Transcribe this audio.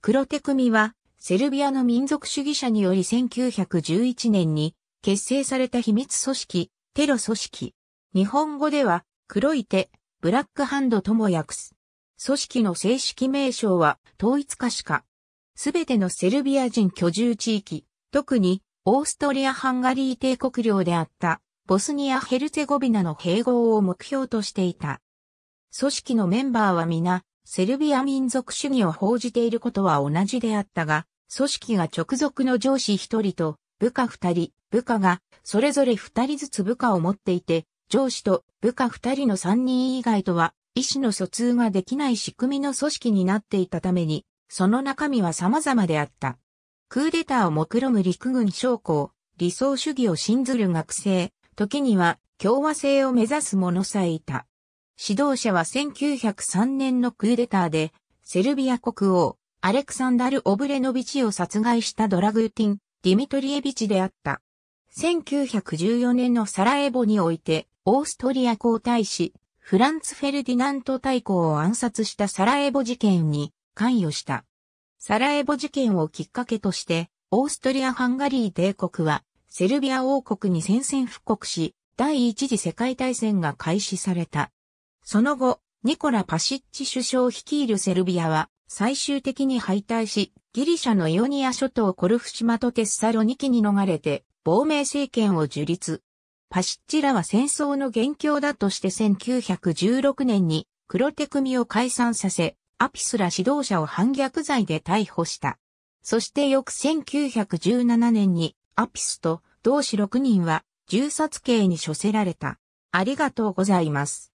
黒手組は、セルビアの民族主義者により1911年に結成された秘密組織、テロ組織。日本語では、黒い手、ブラックハンドとも訳す。組織の正式名称は、統一化し化。すべてのセルビア人居住地域、特に、オーストリア・ハンガリー帝国領であった、ボスニア・ヘルツェゴビナの併合を目標としていた。組織のメンバーは皆、セルビア民族主義を報じていることは同じであったが、組織が直属の上司一人と部下二人、部下がそれぞれ二人ずつ部下を持っていて、上司と部下二人の三人以外とは意思の疎通ができない仕組みの組織になっていたために、その中身は様々であった。クーデターを目論む陸軍将校、理想主義を信ずる学生、時には共和制を目指す者さえいた。指導者は1903年のクーデターで、セルビア国王、アレクサンダル・オブレノビチを殺害したドラグーティン、ディミトリエビチであった。1914年のサラエボにおいて、オーストリア皇太子、フランツ・フェルディナント大公を暗殺したサラエボ事件に関与した。サラエボ事件をきっかけとして、オーストリア・ハンガリー帝国は、セルビア王国に宣戦布告し、第一次世界大戦が開始された。その後、ニコラ・パシッチ首相率いるセルビアは最終的に敗退し、ギリシャのイオニア諸島コルフ島とテッサロニキに逃れて、亡命政権を樹立。パシッチらは戦争の元凶だとして1916年に黒手組を解散させ、アピスら指導者を反逆罪で逮捕した。そして翌1917年にアピスと同志6人は銃殺刑に処せられた。ありがとうございます。